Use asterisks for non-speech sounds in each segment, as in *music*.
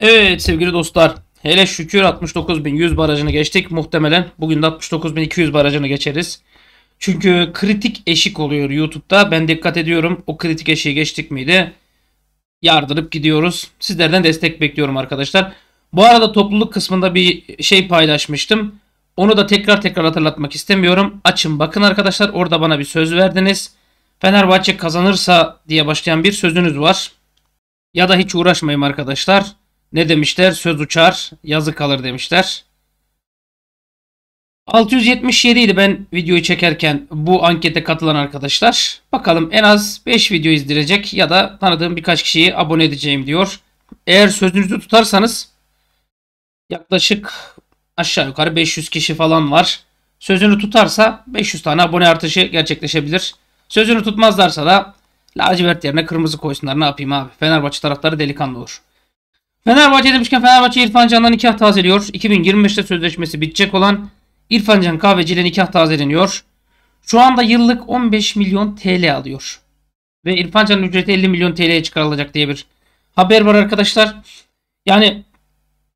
Evet sevgili dostlar. Hele şükür 69.100 barajını geçtik. Muhtemelen bugün de 69.200 barajını geçeriz. Çünkü kritik eşik oluyor YouTube'da. Ben dikkat ediyorum. O kritik eşiği geçtik miydi? Yardırıp gidiyoruz. Sizlerden destek bekliyorum arkadaşlar. Bu arada topluluk kısmında bir şey paylaşmıştım. Onu da tekrar tekrar hatırlatmak istemiyorum. Açın bakın arkadaşlar. Orada bana bir söz verdiniz. Fenerbahçe kazanırsa diye başlayan bir sözünüz var. Ya da hiç uğraşmayayım arkadaşlar. Ne demişler? Söz uçar, yazı kalır demişler. 677 idi ben videoyu çekerken bu ankete katılan arkadaşlar. Bakalım en az 5 video izleyecek ya da tanıdığım birkaç kişiyi abone edeceğim diyor. Eğer sözünüzü tutarsanız yaklaşık aşağı yukarı 500 kişi falan var. Sözünü tutarsa 500 tane abone artışı gerçekleşebilir. Sözünü tutmazlarsa da lacivert yerine kırmızı koysunlar ne yapayım abi. Fenerbahçe taraftarı delikanlı olur. Fenerbahçe demişken Fenerbahçe İrfan Can'la nikah tazeliyor. 2025'te sözleşmesi bitecek olan İrfan Can Kahveci nikah tazeleniyor. Şu anda yıllık 15 milyon TL alıyor. Ve İrfan Can'ın ücreti 50 milyon TL'ye çıkarılacak diye bir haber var arkadaşlar. Yani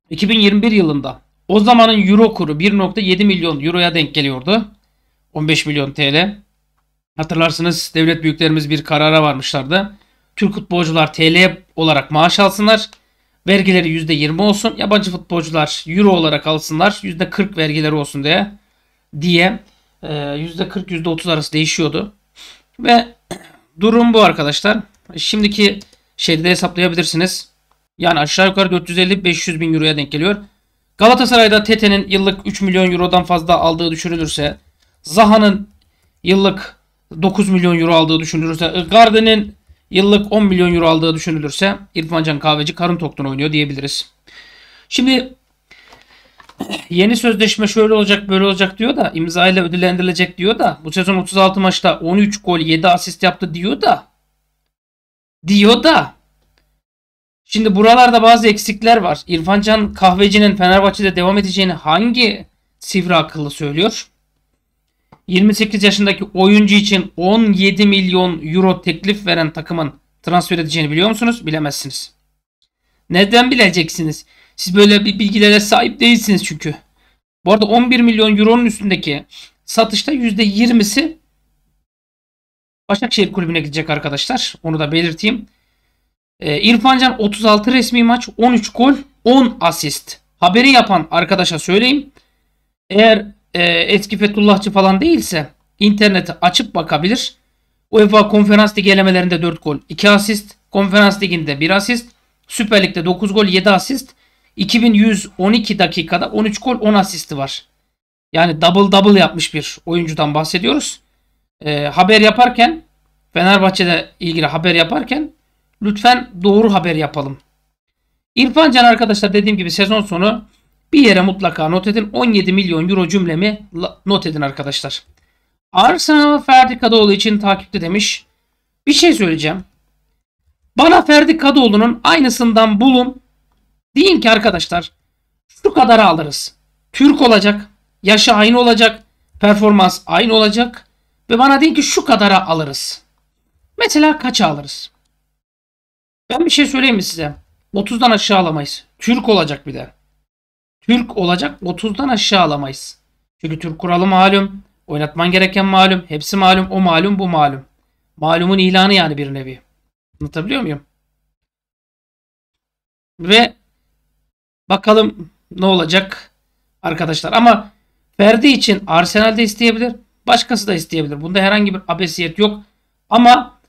2021 yılında o zamanın euro kuru 1.7 milyon euroya denk geliyordu. 15 milyon TL. Hatırlarsınız devlet büyüklerimiz bir karara varmışlardı. Türk futbolcular TL olarak maaş alsınlar vergileri %20 olsun. Yabancı futbolcular euro olarak alsınlar. %40 vergileri olsun diye diye %40 e, %30 arası değişiyordu. Ve *clears throat* durum bu arkadaşlar. Şimdiki şeyde de hesaplayabilirsiniz. Yani aşağı yukarı 450-500 bin euroya denk geliyor. Galatasaray'da Tete'nin yıllık 3 milyon eurodan fazla aldığı düşünülürse, Zaha'nın yıllık 9 milyon euro aldığı düşünülürse, Garden'in Yıllık 10 milyon euro aldığı düşünülürse İrfan Can Kahveci karın tokluğunu oynuyor diyebiliriz. Şimdi *clears throat* yeni sözleşme şöyle olacak böyle olacak diyor da imzayla ödüllendirilecek diyor da bu sezon 36 maçta 13 gol 7 asist yaptı diyor da diyor da şimdi buralarda bazı eksikler var. İrfan Can Kahveci'nin Fenerbahçe'de devam edeceğini hangi sivri akıllı söylüyor? 28 yaşındaki oyuncu için 17 milyon euro teklif veren takımın transfer edeceğini biliyor musunuz? Bilemezsiniz. Neden bileceksiniz? Siz böyle bir bilgilere sahip değilsiniz çünkü. Bu arada 11 milyon euronun üstündeki satışta %20'si Başakşehir kulübüne gidecek arkadaşlar. Onu da belirteyim. Ee, İrfan 36 resmi maç, 13 gol, 10 asist. Haberi yapan arkadaşa söyleyeyim. Eğer e, eski Fethullahçı falan değilse interneti açıp bakabilir. UEFA Konferans Ligi elemelerinde 4 gol, 2 asist. Konferans Ligi'nde 1 asist. Süper Lig'de 9 gol, 7 asist. 2112 dakikada 13 gol, 10 asisti var. Yani double double yapmış bir oyuncudan bahsediyoruz. E, haber yaparken Fenerbahçe'de ilgili haber yaparken lütfen doğru haber yapalım. İrfan Can arkadaşlar dediğim gibi sezon sonu bir yere mutlaka not edin. 17 milyon euro cümlemi not edin arkadaşlar. Arsenal Ferdi Kadıoğlu için takipte demiş. Bir şey söyleyeceğim. Bana Ferdi Kadıoğlu'nun aynısından bulun. Deyin ki arkadaşlar şu kadarı alırız. Türk olacak. Yaşı aynı olacak. Performans aynı olacak. Ve bana deyin ki şu kadara alırız. Mesela kaça alırız? Ben bir şey söyleyeyim mi size? 30'dan aşağı alamayız. Türk olacak bir de. Türk olacak 30'dan aşağı alamayız. Çünkü Türk kuralı malum. Oynatman gereken malum. Hepsi malum. O malum bu malum. Malumun ilanı yani bir nevi. Anlatabiliyor muyum? Ve bakalım ne olacak arkadaşlar. Ama Ferdi için Arsenal de isteyebilir. Başkası da isteyebilir. Bunda herhangi bir abesiyet yok. Ama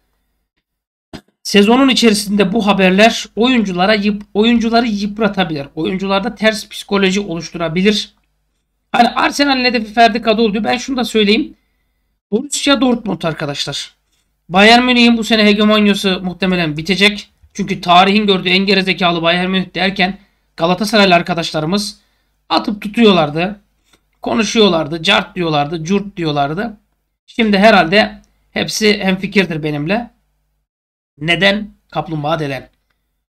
Sezonun içerisinde bu haberler oyunculara yip oyuncuları yıpratabilir. Oyuncularda ters psikoloji oluşturabilir. Hani Arsenal'in hedefi Ferdi Kadıoğlu diyor. Ben şunu da söyleyeyim. Borussia Dortmund arkadaşlar. Bayern Münih'in bu sene hegemonyası muhtemelen bitecek. Çünkü tarihin gördüğü en gerizekalı Bayern Münih derken Galatasaraylı arkadaşlarımız atıp tutuyorlardı. Konuşuyorlardı. Cart diyorlardı. Curt diyorlardı. Şimdi herhalde hepsi hemfikirdir benimle. Neden? Kaplumbağa deden.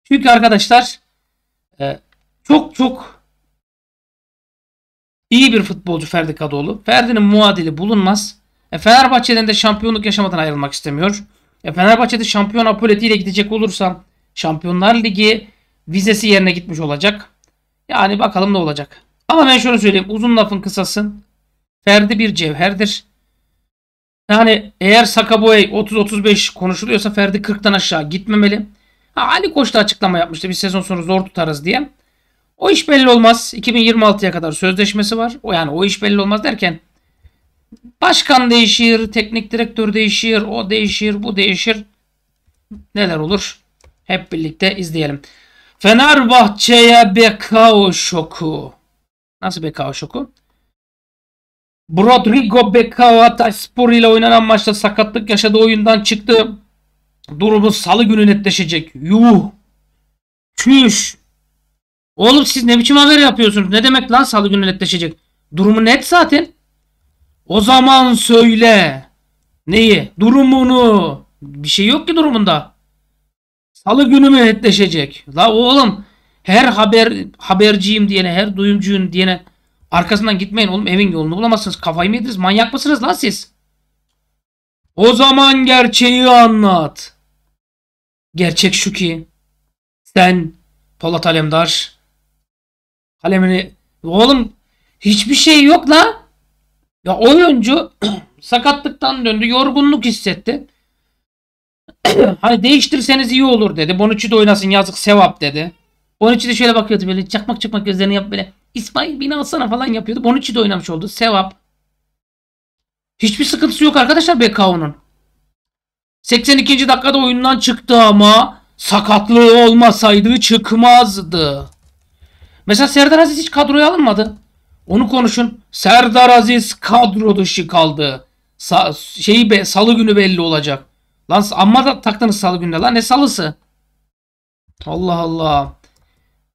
Çünkü arkadaşlar e, çok çok iyi bir futbolcu Ferdi Kadıoğlu. Ferdi'nin muadili bulunmaz. E, Fenerbahçe'den de şampiyonluk yaşamadan ayrılmak istemiyor. E, Fenerbahçe'de şampiyon apoletiyle gidecek olursam Şampiyonlar Ligi vizesi yerine gitmiş olacak. Yani bakalım ne olacak. Ama ben şunu söyleyeyim. Uzun lafın kısası. Ferdi bir cevherdir. Yani eğer Sakaboy 30-35 konuşuluyorsa Ferdi 40'tan aşağı gitmemeli. Ha, Ali Koç da açıklama yapmıştı. Bir sezon sonra zor tutarız diye. O iş belli olmaz. 2026'ya kadar sözleşmesi var. O yani o iş belli olmaz derken başkan değişir, teknik direktör değişir, o değişir, bu değişir. Neler olur? Hep birlikte izleyelim. Fenerbahçe'ye Bekao şoku. Nasıl Bekao şoku? Rodrigo Becao Spor ile oynanan maçta sakatlık yaşadığı oyundan çıktı. Durumu salı günü netleşecek. Yuh. Çüş. Oğlum siz ne biçim haber yapıyorsunuz? Ne demek lan salı günü netleşecek? Durumu net zaten. O zaman söyle. Neyi? Durumunu. Bir şey yok ki durumunda. Salı günü mü netleşecek? La oğlum her haber haberciyim diyene, her duyumcuyum diyene Arkasından gitmeyin oğlum evin yolunu bulamazsınız. Kafayı mı yediniz? Manyak mısınız lan siz? O zaman gerçeği anlat. Gerçek şu ki sen Polat Alemdar kalemini oğlum hiçbir şey yok la. Ya oyuncu *clears throat* sakatlıktan döndü. Yorgunluk hissetti. *clears throat* hani değiştirseniz iyi olur dedi. Bonucci de oynasın yazık sevap dedi. Bonucci de şöyle bakıyordu böyle çakmak çakmak gözlerini yap böyle. İsmail beni alsana falan yapıyordu. Bonucci de oynamış oldu. Sevap. Hiçbir sıkıntısı yok arkadaşlar BKO'nun. 82. dakikada oyundan çıktı ama sakatlığı olmasaydı çıkmazdı. Mesela Serdar Aziz hiç kadroya alınmadı. Onu konuşun. Serdar Aziz kadro dışı kaldı. Sa şeyi be, salı günü belli olacak. Lan amma da taktınız salı gününe lan ne salısı? Allah Allah.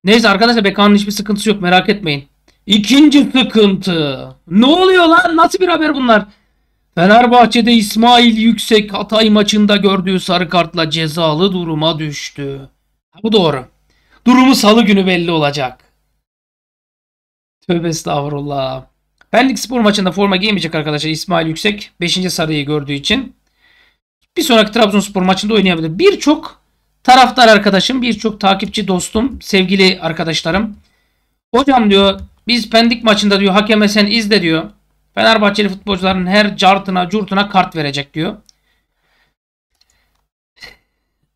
Neyse arkadaşlar Bekan'ın hiçbir sıkıntısı yok merak etmeyin. İkinci sıkıntı. Ne oluyor lan? Nasıl bir haber bunlar? Fenerbahçe'de İsmail Yüksek Hatay maçında gördüğü sarı kartla cezalı duruma düştü. Bu doğru. Durumu salı günü belli olacak. Tövbe estağfurullah. Pendik spor maçında forma giymeyecek arkadaşlar İsmail Yüksek. 5. sarıyı gördüğü için. Bir sonraki Trabzonspor maçında oynayabilir. Birçok Taraftar arkadaşım, birçok takipçi dostum, sevgili arkadaşlarım. Hocam diyor biz Pendik maçında diyor hakeme sen izle diyor. Fenerbahçeli futbolcuların her cartına curtuna kart verecek diyor.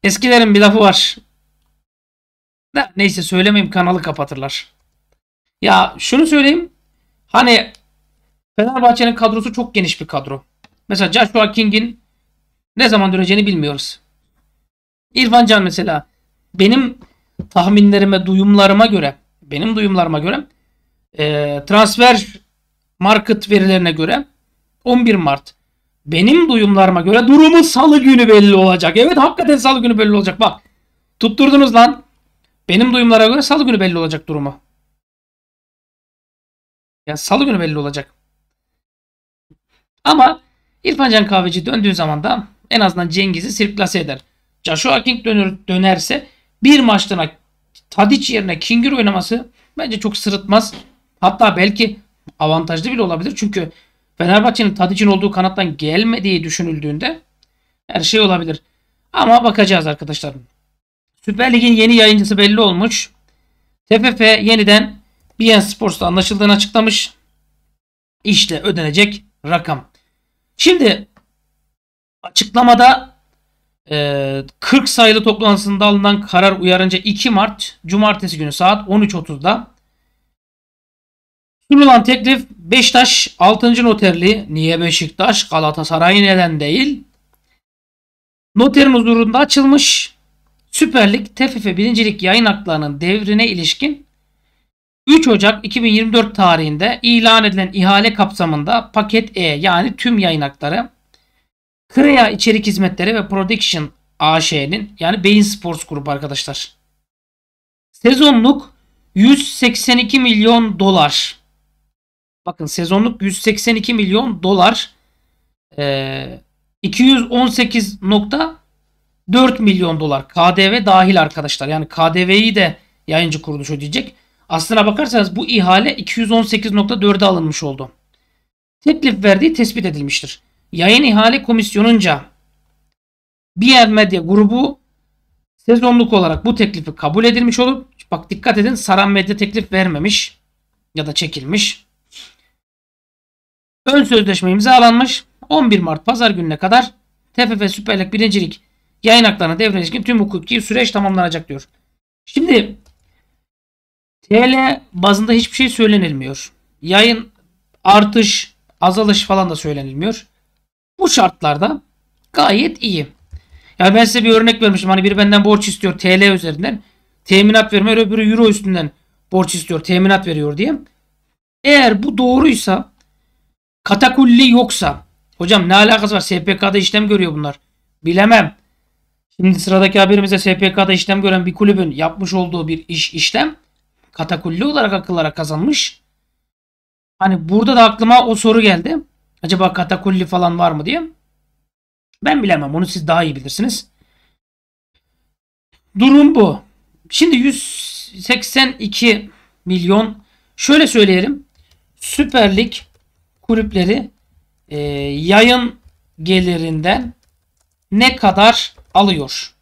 Eskilerin bir lafı var. neyse söylemeyeyim kanalı kapatırlar. Ya şunu söyleyeyim. Hani Fenerbahçe'nin kadrosu çok geniş bir kadro. Mesela Joshua King'in ne zaman döneceğini bilmiyoruz. İrfan Can mesela benim tahminlerime, duyumlarıma göre, benim duyumlarıma göre e, transfer market verilerine göre 11 Mart. Benim duyumlarıma göre durumu salı günü belli olacak. Evet hakikaten salı günü belli olacak. Bak tutturdunuz lan. Benim duyumlara göre salı günü belli olacak durumu. Yani salı günü belli olacak. Ama İrfan Can Kahveci döndüğü zaman da en azından Cengiz'i sirklase eder. Joshua King dönür, dönerse bir maçtan Tadic yerine Kingir oynaması bence çok sırıtmaz. Hatta belki avantajlı bile olabilir. Çünkü Fenerbahçe'nin Tadic'in olduğu kanattan gelmediği düşünüldüğünde her şey olabilir. Ama bakacağız arkadaşlar. Süper Lig'in yeni yayıncısı belli olmuş. TFF yeniden BN Sports'ta anlaşıldığını açıklamış. İşte ödenecek rakam. Şimdi açıklamada 40 ee, sayılı toplantısında alınan karar uyarınca 2 Mart Cumartesi günü saat 13.30'da sunulan teklif Beşiktaş 6. noterli niye Beşiktaş Galatasaray neden değil noterin huzurunda açılmış Süper Lig, TFF birincilik yayın haklarının devrine ilişkin 3 Ocak 2024 tarihinde ilan edilen ihale kapsamında paket E yani tüm yayın hakları Krea içerik Hizmetleri ve Production AŞ'nin yani Beyin Sports grubu arkadaşlar. Sezonluk 182 milyon dolar. Bakın sezonluk 182 milyon dolar. E, ee, 218.4 milyon dolar KDV dahil arkadaşlar. Yani KDV'yi de yayıncı kuruluş ödeyecek. Aslına bakarsanız bu ihale 218.4'e alınmış oldu. Teklif verdiği tespit edilmiştir. Yayın ihale Komisyonunca Biyer Medya grubu sezonluk olarak bu teklifi kabul edilmiş olup bak dikkat edin Saran Medya teklif vermemiş ya da çekilmiş. Ön sözleşme imzalanmış. 11 Mart pazar gününe kadar TFF Süper Lig birincilik yayın haklarına devrilecek tüm hukuki süreç tamamlanacak diyor. Şimdi TL bazında hiçbir şey söylenilmiyor. Yayın artış, azalış falan da söylenilmiyor. Bu şartlarda gayet iyi. Yani ben size bir örnek vermişim. Hani biri benden borç istiyor TL üzerinden. Teminat vermiyor. Öbürü euro üstünden borç istiyor. Teminat veriyor diye. Eğer bu doğruysa katakulli yoksa hocam ne alakası var? SPK'da işlem görüyor bunlar. Bilemem. Şimdi sıradaki haberimizde SPK'da işlem gören bir kulübün yapmış olduğu bir iş işlem katakulli olarak akıllara kazanmış. Hani burada da aklıma o soru geldi. Acaba katakulli falan var mı diye. Ben bilemem. Onu siz daha iyi bilirsiniz. Durum bu. Şimdi 182 milyon şöyle söyleyelim. Süper Lig kulüpleri e, yayın gelirinden ne kadar alıyor?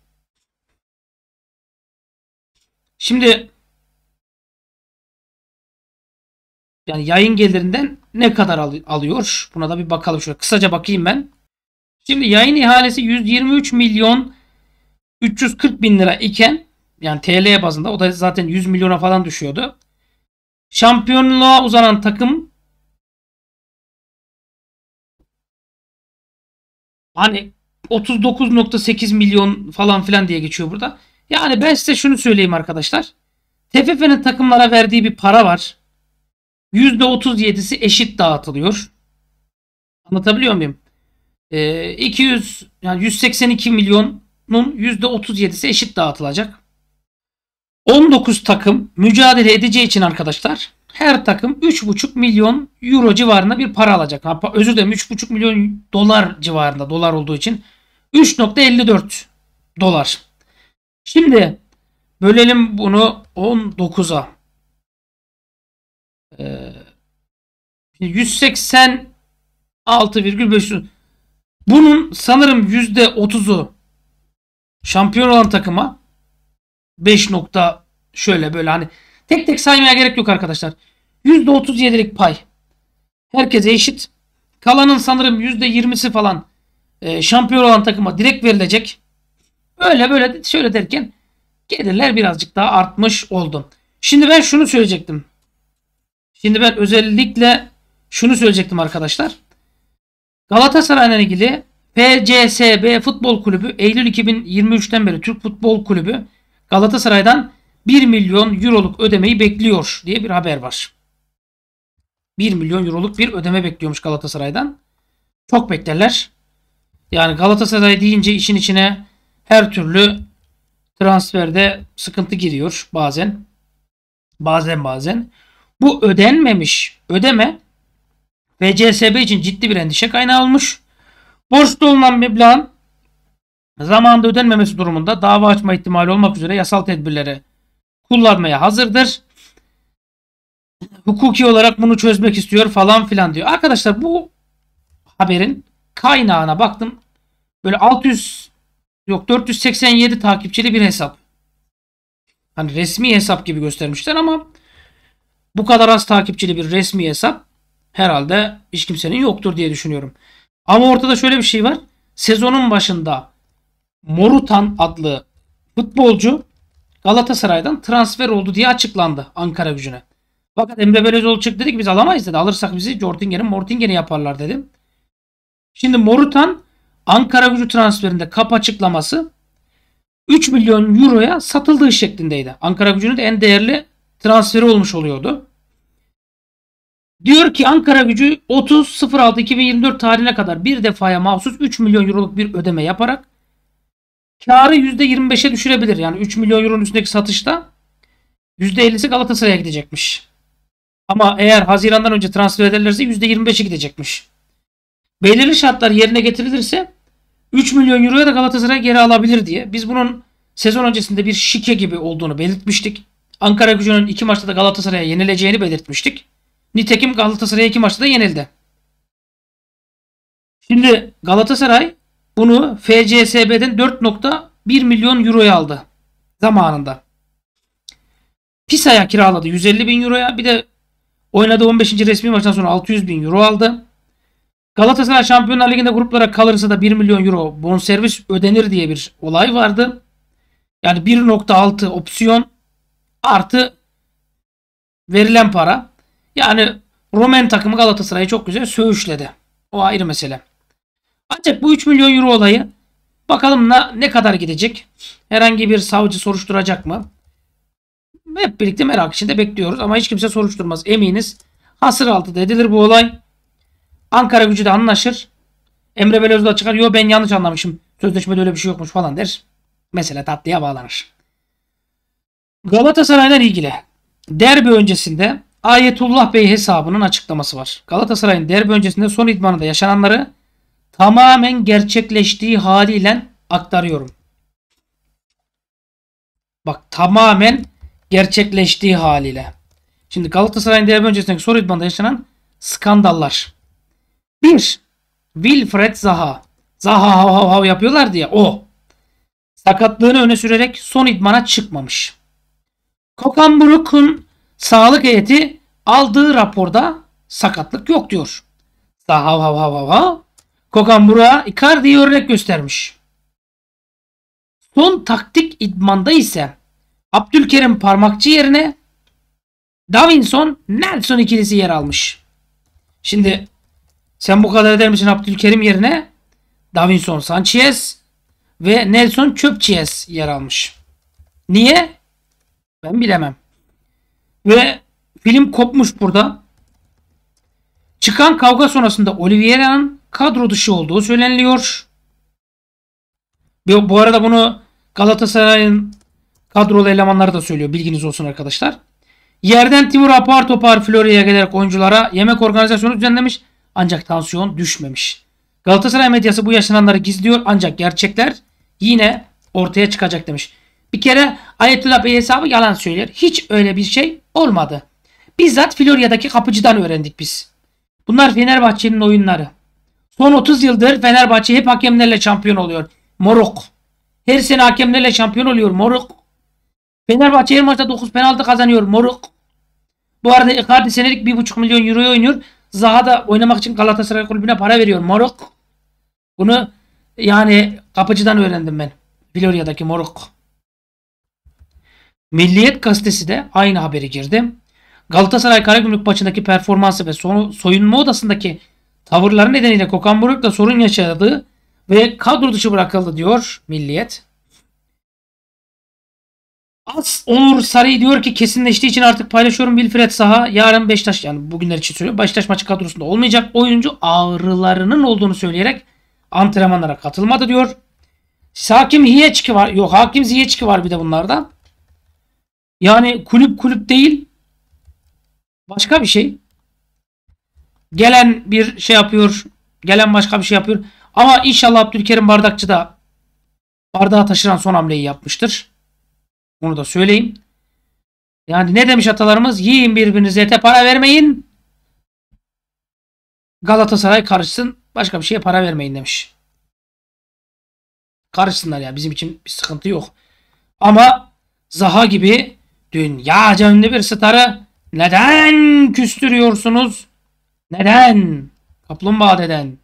Şimdi Yani yayın gelirinden ne kadar al alıyor? Buna da bir bakalım şöyle. Kısaca bakayım ben. Şimdi yayın ihalesi 123 milyon 340 bin lira iken yani TL bazında o da zaten 100 milyona falan düşüyordu. Şampiyonluğa uzanan takım hani 39.8 milyon falan filan diye geçiyor burada. Yani ben size şunu söyleyeyim arkadaşlar. TFF'nin takımlara verdiği bir para var. %37'si eşit dağıtılıyor. Anlatabiliyor muyum? E, ee, 200 yani 182 milyonun %37'si eşit dağıtılacak. 19 takım mücadele edeceği için arkadaşlar her takım 3,5 milyon euro civarında bir para alacak. Ha, özür dilerim 3,5 milyon dolar civarında dolar olduğu için 3.54 dolar. Şimdi bölelim bunu 19'a. 186,5 ee, bunun sanırım %30'u şampiyon olan takıma 5 nokta şöyle böyle hani tek tek saymaya gerek yok arkadaşlar. %37'lik pay. Herkese eşit. Kalanın sanırım %20'si falan e, şampiyon olan takıma direkt verilecek. Böyle böyle şöyle derken gelirler birazcık daha artmış oldu. Şimdi ben şunu söyleyecektim. Şimdi ben özellikle şunu söyleyecektim arkadaşlar. Galatasaray'la ilgili PCSB Futbol Kulübü Eylül 2023'ten beri Türk Futbol Kulübü Galatasaray'dan 1 milyon euroluk ödemeyi bekliyor diye bir haber var. 1 milyon euroluk bir ödeme bekliyormuş Galatasaray'dan. Çok beklerler. Yani Galatasaray deyince işin içine her türlü transferde sıkıntı giriyor bazen. Bazen bazen. Bu ödenmemiş ödeme VCSB için ciddi bir endişe kaynağı olmuş. Borçlu olunan meblağın zamanında ödenmemesi durumunda dava açma ihtimali olmak üzere yasal tedbirleri kullanmaya hazırdır. Hukuki olarak bunu çözmek istiyor falan filan diyor. Arkadaşlar bu haberin kaynağına baktım. Böyle 600 yok 487 takipçili bir hesap. Hani resmi hesap gibi göstermişler ama bu kadar az takipçili bir resmi hesap herhalde hiç kimsenin yoktur diye düşünüyorum. Ama ortada şöyle bir şey var. Sezonun başında Morutan adlı futbolcu Galatasaray'dan transfer oldu diye açıklandı Ankara gücüne. Fakat Emre Belözoğlu çıktı dedi ki biz alamayız dedi. Alırsak bizi Jortingen'in Mortingen'i yaparlar dedim. Şimdi Morutan Ankara gücü transferinde kap açıklaması 3 milyon euroya satıldığı şeklindeydi. Ankara gücünün de en değerli transferi olmuş oluyordu. Diyor ki Ankara gücü 30.06.2024 tarihine kadar bir defaya mahsus 3 milyon euroluk bir ödeme yaparak karı %25'e düşürebilir. Yani 3 milyon euronun üstündeki satışta %50'si Galatasaray'a gidecekmiş. Ama eğer Haziran'dan önce transfer ederlerse %25'e gidecekmiş. Belirli şartlar yerine getirilirse 3 milyon euroya da Galatasaray geri alabilir diye. Biz bunun sezon öncesinde bir şike gibi olduğunu belirtmiştik. Ankara gücünün 2 maçta da Galatasaray'a yenileceğini belirtmiştik. Nitekim Galatasaray iki maçta da yenildi. Şimdi Galatasaray bunu FCSB'den 4.1 milyon euroya aldı zamanında. Pisa'ya kiraladı 150 bin euroya. Bir de oynadı 15. resmi maçtan sonra 600 bin euro aldı. Galatasaray Şampiyonlar Ligi'nde gruplara kalırsa da 1 milyon euro bonservis ödenir diye bir olay vardı. Yani 1.6 opsiyon artı verilen para. Yani Roman takımı Galatasaray'ı çok güzel söğüşledi. O ayrı mesele. Ancak bu 3 milyon euro olayı bakalım ne, ne kadar gidecek? Herhangi bir savcı soruşturacak mı? Hep birlikte merak içinde bekliyoruz ama hiç kimse soruşturmaz eminiz. Hasır altında edilir bu olay. Ankara gücü de anlaşır. Emre Belözdağ çıkar. Yo ben yanlış anlamışım. Sözleşmede öyle bir şey yokmuş falan der. Mesele tatlıya bağlanır. Galatasaray'dan ilgili. Derbi öncesinde Ayetullah Bey hesabının açıklaması var. Galatasaray'ın derbi öncesinde son idmanında yaşananları tamamen gerçekleştiği haliyle aktarıyorum. Bak tamamen gerçekleştiği haliyle. Şimdi Galatasaray'ın derbi öncesindeki soru idmanında yaşanan skandallar. 1. Wilfred Zaha. Zaha hav hav hav yapıyorlar diye o. Sakatlığını öne sürerek son idmana çıkmamış. Kokan Brook'un Sağlık heyeti aldığı raporda sakatlık yok diyor. Daha hav hav hav hav Kokan buraya Icardi'yi örnek göstermiş. Son taktik idmanda ise Abdülkerim parmakçı yerine Davinson Nelson ikilisi yer almış. Şimdi sen bu kadar eder misin Abdülkerim yerine Davinson Sanchez ve Nelson Çöpçiyes yer almış. Niye? Ben bilemem. Ve film kopmuş burada. Çıkan kavga sonrasında Oliveira'nın kadro dışı olduğu söyleniliyor. Bu arada bunu Galatasaray'ın kadrolu elemanları da söylüyor. Bilginiz olsun arkadaşlar. Yerden Timur apar topar Florya'ya gelerek oyunculara yemek organizasyonu düzenlemiş. Ancak tansiyon düşmemiş. Galatasaray medyası bu yaşananları gizliyor ancak gerçekler yine ortaya çıkacak demiş. Bir kere Ayetullah Bey hesabı yalan söylüyor. Hiç öyle bir şey Olmadı. Bizzat Florya'daki kapıcıdan öğrendik biz. Bunlar Fenerbahçe'nin oyunları. Son 30 yıldır Fenerbahçe hep hakemlerle şampiyon oluyor. Moruk. Her sene hakemlerle şampiyon oluyor moruk. Fenerbahçe her maçta 9 penaltı kazanıyor moruk. Bu arada Icardi senelik 1,5 milyon euro oynuyor. Zaha da oynamak için Galatasaray kulübüne para veriyor moruk. Bunu yani kapıcıdan öğrendim ben. Florya'daki moruk. Milliyet gazetesi de aynı haberi girdi. Galatasaray Karagümrük maçındaki performansı ve son, soyunma odasındaki tavırları nedeniyle Kokan Buruk'la sorun yaşadığı ve kadro dışı bırakıldı diyor Milliyet. As Onur Sarı diyor ki kesinleştiği için artık paylaşıyorum Wilfred Saha yarın Beşiktaş yani bugünler için söylüyor. Beşiktaş maçı kadrosunda olmayacak oyuncu ağrılarının olduğunu söyleyerek antrenmanlara katılmadı diyor. Hakim Hiyeçki var. Yok Hakim Ziyeçki var bir de bunlarda. Yani kulüp kulüp değil. Başka bir şey. Gelen bir şey yapıyor. Gelen başka bir şey yapıyor. Ama inşallah Abdülkerim Bardakçı da bardağı taşıran son hamleyi yapmıştır. Onu da söyleyeyim. Yani ne demiş atalarımız? Yiyin birbirinize ete para vermeyin. Galatasaray karışsın. Başka bir şeye para vermeyin demiş. Karışsınlar ya. Bizim için bir sıkıntı yok. Ama Zaha gibi Dünya ünlü bir starı neden küstürüyorsunuz? Neden? Kaplumbağa deden.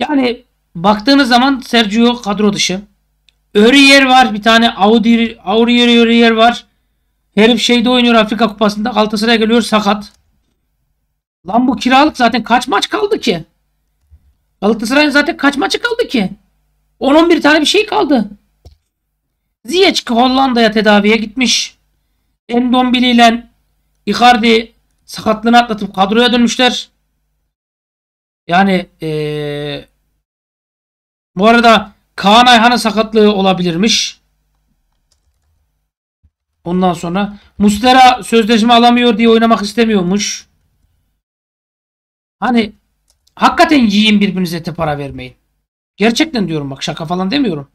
Yani baktığınız zaman Sergio kadro dışı. Örüyer var bir tane Audi Aurier Öriyer var. Herif şeyde oynuyor Afrika Kupası'nda Galatasaray'a geliyor sakat. Lan bu kiralık zaten kaç maç kaldı ki? Galatasaray'ın zaten kaç maçı kaldı ki? 10-11 tane bir şey kaldı. Ziyech Hollanda'ya tedaviye gitmiş. Endombili ile Icardi sakatlığını atlatıp kadroya dönmüşler. Yani ee, bu arada Kaan Ayhan'ın sakatlığı olabilirmiş. Ondan sonra Mustera sözleşme alamıyor diye oynamak istemiyormuş. Hani hakikaten yiyin birbirinize de para vermeyin. Gerçekten diyorum bak şaka falan demiyorum.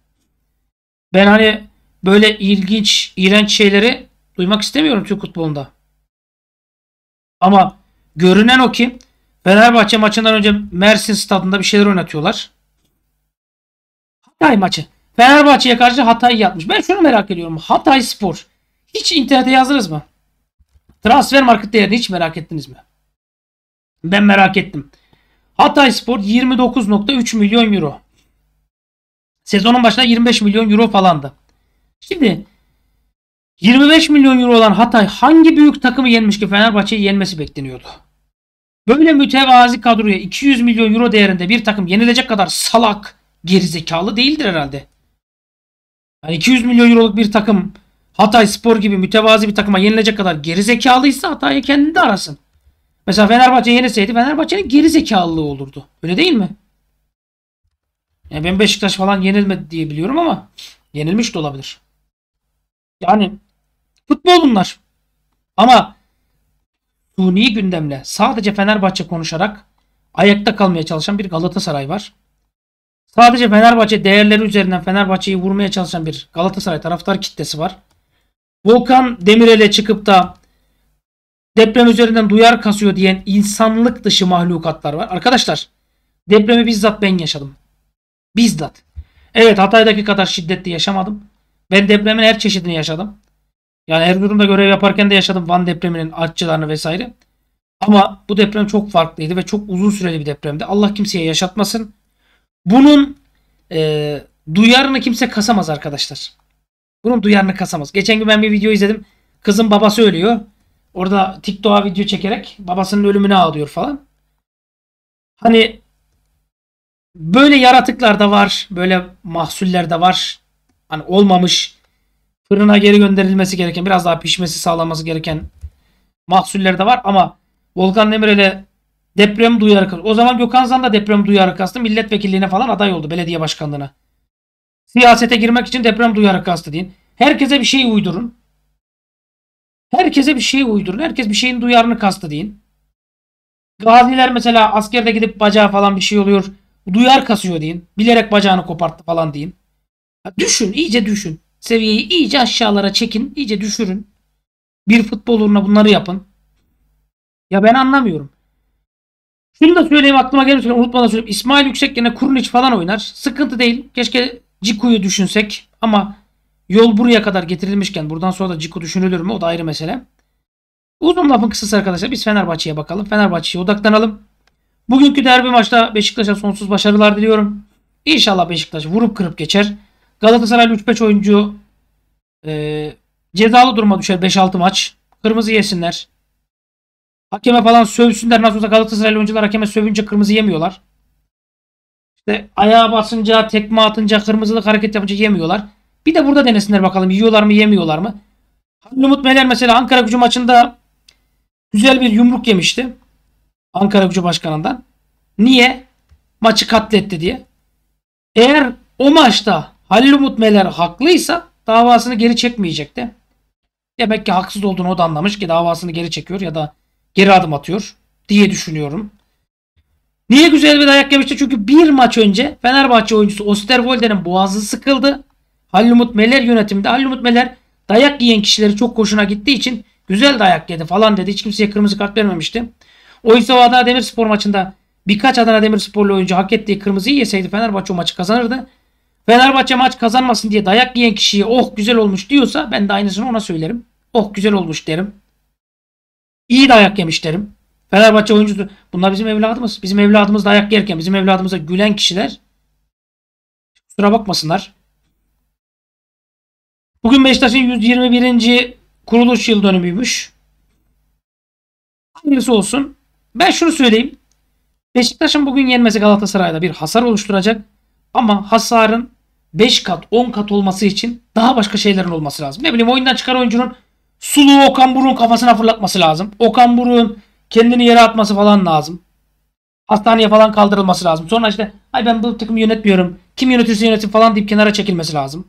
Ben hani böyle ilginç, iğrenç şeyleri duymak istemiyorum Türk futbolunda. Ama görünen o ki Fenerbahçe maçından önce Mersin stadında bir şeyler oynatıyorlar. Hatay maçı. Fenerbahçe'ye karşı Hatay yapmış. Ben şunu merak ediyorum. Hatay Spor. Hiç internete yazdınız mı? Transfer market değerini hiç merak ettiniz mi? Ben merak ettim. Hatay Spor 29.3 milyon euro. Sezonun başına 25 milyon euro falandı. Şimdi 25 milyon euro olan Hatay hangi büyük takımı yenmiş ki Fenerbahçe'yi yenmesi bekleniyordu? Böyle mütevazi kadroya 200 milyon euro değerinde bir takım yenilecek kadar salak, gerizekalı değildir herhalde. Yani 200 milyon euroluk bir takım Hatay Spor gibi mütevazi bir takıma yenilecek kadar gerizekalıysa Hatay'ı kendinde arasın. Mesela Fenerbahçe yeneseydi Fenerbahçe'nin gerizekalılığı olurdu. Öyle değil mi? Yani ben Beşiktaş falan yenilmedi diye biliyorum ama yenilmiş de olabilir. Yani futbol bunlar. Ama suni gündemle sadece Fenerbahçe konuşarak ayakta kalmaya çalışan bir Galatasaray var. Sadece Fenerbahçe değerleri üzerinden Fenerbahçe'yi vurmaya çalışan bir Galatasaray taraftar kitlesi var. Volkan Demirel'e çıkıp da deprem üzerinden duyar kasıyor diyen insanlık dışı mahlukatlar var. Arkadaşlar depremi bizzat ben yaşadım. Bizzat. Evet Hatay'daki kadar şiddetli yaşamadım. Ben depremin her çeşidini yaşadım. Yani Erzurum'da görev yaparken de yaşadım Van depreminin artçılarını vesaire. Ama bu deprem çok farklıydı ve çok uzun süreli bir depremdi. Allah kimseye yaşatmasın. Bunun e, duyarını kimse kasamaz arkadaşlar. Bunun duyarını kasamaz. Geçen gün ben bir video izledim. Kızın babası ölüyor. Orada TikTok'a video çekerek babasının ölümüne ağlıyor falan. Hani böyle yaratıklar da var. Böyle mahsuller de var hani olmamış fırına geri gönderilmesi gereken biraz daha pişmesi sağlanması gereken mahsuller de var ama Volkan Demirel'e deprem duyarı kastı. O zaman Gökhan Zan da deprem duyarı kastı. Milletvekilliğine falan aday oldu belediye başkanlığına. Siyasete girmek için deprem duyarı kastı deyin. Herkese bir şey uydurun. Herkese bir şey uydurun. Herkes bir şeyin duyarını kastı deyin. Gaziler mesela askerde gidip bacağı falan bir şey oluyor. Duyar kasıyor deyin. Bilerek bacağını koparttı falan deyin. Düşün iyice düşün. Seviyeyi iyice aşağılara çekin. iyice düşürün. Bir futboluruna bunları yapın. Ya ben anlamıyorum. Şunu da söyleyeyim aklıma gelmişken unutmadan söyleyeyim. İsmail Yüksek yine Kurniç falan oynar. Sıkıntı değil. Keşke Ciku'yu düşünsek ama yol buraya kadar getirilmişken buradan sonra da Ciku düşünülür mü? O da ayrı mesele. Uzun lafın kısası arkadaşlar biz Fenerbahçe'ye bakalım. Fenerbahçe'ye odaklanalım. Bugünkü derbi maçta Beşiktaş'a sonsuz başarılar diliyorum. İnşallah Beşiktaş vurup kırıp geçer. Galatasaray 3-5 oyuncu e, cezalı duruma düşer 5-6 maç. Kırmızı yesinler. Hakeme falan sövsünler. Nasıl olsa Galatasaray oyuncular hakeme sövünce kırmızı yemiyorlar. İşte ayağa basınca, tekme atınca, kırmızılık hareket yapınca yemiyorlar. Bir de burada denesinler bakalım yiyorlar mı yemiyorlar mı. Halil Umut Meler mesela Ankara gücü maçında güzel bir yumruk yemişti. Ankara gücü başkanından. Niye? Maçı katletti diye. Eğer o maçta Halil Umut Meler haklıysa davasını geri çekmeyecekti. Demek ki haksız olduğunu o da anlamış ki davasını geri çekiyor ya da geri adım atıyor diye düşünüyorum. Niye güzel bir dayak yemişti? Çünkü bir maç önce Fenerbahçe oyuncusu Osterwolde'nin boğazı sıkıldı. Halil Umut Meler yönetimde. Halil Umut Meler dayak yiyen kişileri çok hoşuna gittiği için güzel dayak yedi falan dedi. Hiç kimseye kırmızı kart vermemişti. Oysa o Adana Demirspor maçında birkaç Adana Demirsporlu oyuncu hak ettiği kırmızıyı yeseydi Fenerbahçe o maçı kazanırdı. Fenerbahçe maç kazanmasın diye dayak yiyen kişiye oh güzel olmuş diyorsa ben de aynısını ona söylerim. Oh güzel olmuş derim. İyi dayak yemiş derim. Fenerbahçe oyuncusu bunlar bizim evladımız. Bizim evladımız dayak yerken bizim evladımıza gülen kişiler kusura bakmasınlar. Bugün Beşiktaş'ın 121. kuruluş yıl dönümüymüş. Hayırlısı olsun. Ben şunu söyleyeyim. Beşiktaş'ın bugün yenmesi Galatasaray'da bir hasar oluşturacak. Ama hasarın 5 kat 10 kat olması için daha başka şeylerin olması lazım. Ne bileyim oyundan çıkan oyuncunun suluğu Okan Buruk'un kafasına fırlatması lazım. Okan Buruk'un kendini yere atması falan lazım. Hastaneye falan kaldırılması lazım. Sonra işte ay ben bu takımı yönetmiyorum. Kim yönetirse yönetim falan deyip kenara çekilmesi lazım.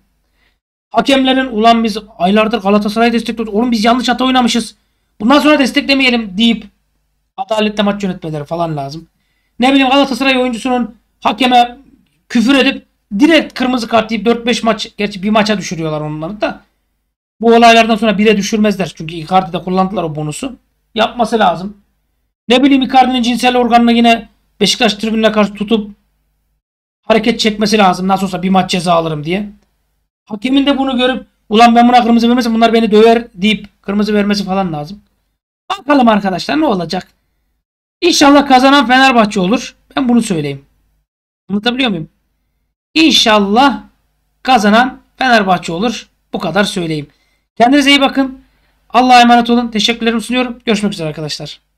Hakemlerin ulan biz aylardır Galatasaray destekliyoruz. Oğlum biz yanlış hata oynamışız. Bundan sonra desteklemeyelim deyip adaletle maç yönetmeleri falan lazım. Ne bileyim Galatasaray oyuncusunun hakeme küfür edip direkt kırmızı kart deyip 4-5 maç gerçi bir maça düşürüyorlar onları da. Bu olaylardan sonra bire düşürmezler. Çünkü Icardi'de kullandılar o bonusu. Yapması lazım. Ne bileyim Icardi'nin cinsel organını yine Beşiktaş tribününe karşı tutup hareket çekmesi lazım. Nasıl olsa bir maç ceza alırım diye. Hakemin de bunu görüp ulan ben buna kırmızı vermezsem bunlar beni döver deyip kırmızı vermesi falan lazım. Bakalım arkadaşlar ne olacak. İnşallah kazanan Fenerbahçe olur. Ben bunu söyleyeyim. Anlatabiliyor muyum? İnşallah kazanan Fenerbahçe olur. Bu kadar söyleyeyim. Kendinize iyi bakın. Allah'a emanet olun. Teşekkürlerimi sunuyorum. Görüşmek üzere arkadaşlar.